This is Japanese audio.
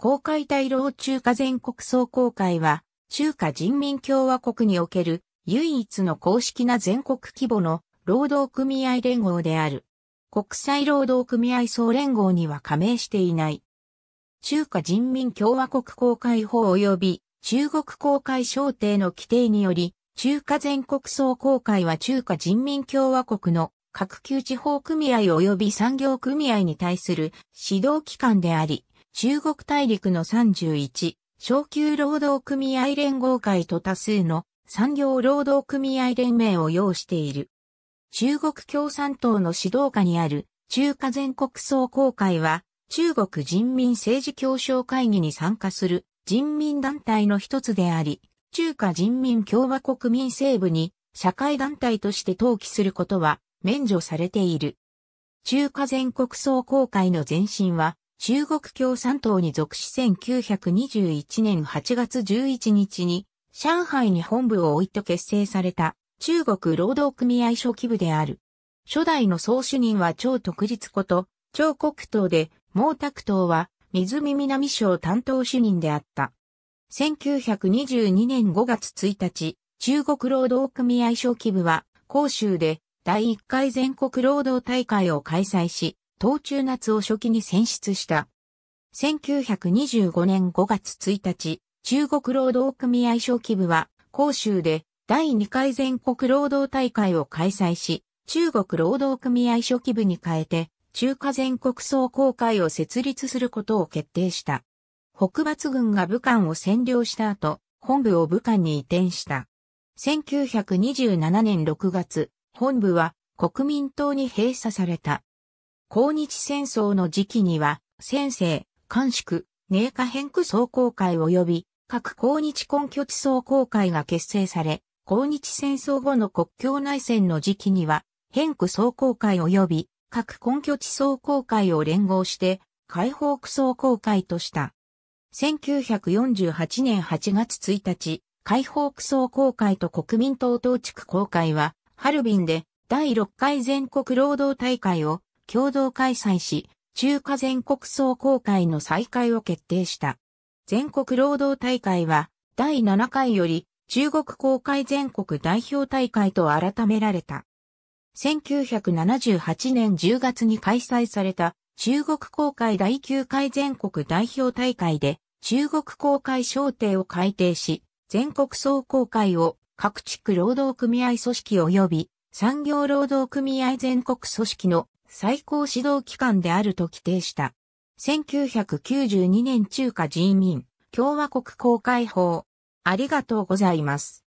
公開大老中華全国総公会は、中華人民共和国における唯一の公式な全国規模の労働組合連合である。国際労働組合総連合には加盟していない。中華人民共和国公会法及び中国公会商定の規定により、中華全国総公会は中華人民共和国の各級地方組合及び産業組合に対する指導機関であり、中国大陸の31、昇級労働組合連合会と多数の産業労働組合連盟を要している。中国共産党の指導下にある中華全国総工会は中国人民政治協商会議に参加する人民団体の一つであり、中華人民共和国民政部に社会団体として登記することは免除されている。中華全国総工会の前身は中国共産党に属し1921年8月11日に上海に本部を置いて結成された中国労働組合小規部である。初代の総主任は超特立こと、超国党で、毛沢東は水見南省担当主任であった。1922年5月1日、中国労働組合小規部は、広州で第1回全国労働大会を開催し、東中夏を初期に選出した。1925年5月1日、中国労働組合小規部は、広州で第2回全国労働大会を開催し、中国労働組合小規部に変えて、中華全国総公会を設立することを決定した。北伐軍が武漢を占領した後、本部を武漢に移転した。1927年6月、本部は国民党に閉鎖された。抗日戦争の時期には、先生、官宿、寧下変区総公会及び、各抗日根拠地総公会が結成され、抗日戦争後の国境内戦の時期には、変区総公会及び、各根拠地総公会を連合して、解放区総公会とした。1948年8月1日、解放区総公会と国民党統治区公会は、ハルビンで第6回全国労働大会を共同開催し、中華全国総公会の再開を決定した。全国労働大会は、第7回より、中国公会全国代表大会と改められた。1978年10月に開催された中国公会第9回全国代表大会で中国公会商定を改定し、全国総公会を各地区労働組合組織及び産業労働組合全国組織の最高指導機関であると規定した。1992年中華人民共和国公開法。ありがとうございます。